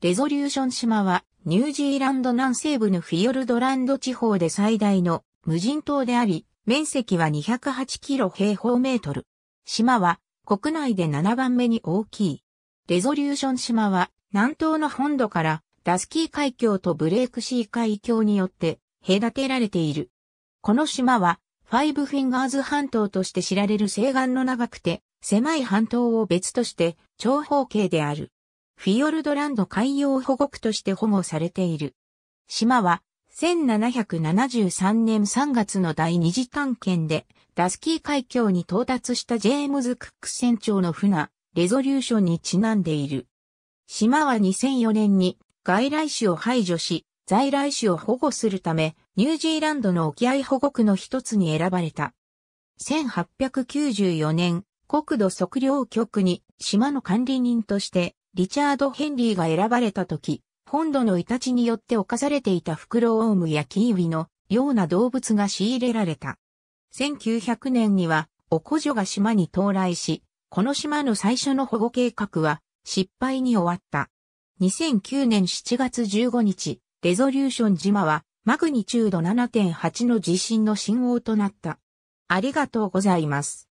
レゾリューション島はニュージーランド南西部のフィヨルドランド地方で最大の無人島であり、面積は208キロ平方メートル。島は国内で7番目に大きい。レゾリューション島は南東の本土からダスキー海峡とブレークシー海峡によって隔てられている。この島はファイブフィンガーズ半島として知られる西岸の長くて狭い半島を別として長方形である。フィヨルドランド海洋保護区として保護されている。島は、1773年3月の第二次探検で、ダスキー海峡に到達したジェームズ・クック船長の船、レゾリューションにちなんでいる。島は2004年に外来種を排除し、在来種を保護するため、ニュージーランドの沖合保護区の一つに選ばれた。1894年、国土測量局に島の管理人としてリチャード・ヘンリーが選ばれた時、本土のイタチによって犯されていたフクロオウムやキーウィのような動物が仕入れられた。1900年には、おこ女が島に到来し、この島の最初の保護計画は失敗に終わった。2009年7月15日、レゾリューション島はマグニチュード7.8の地震の信号となった。ありがとうございます。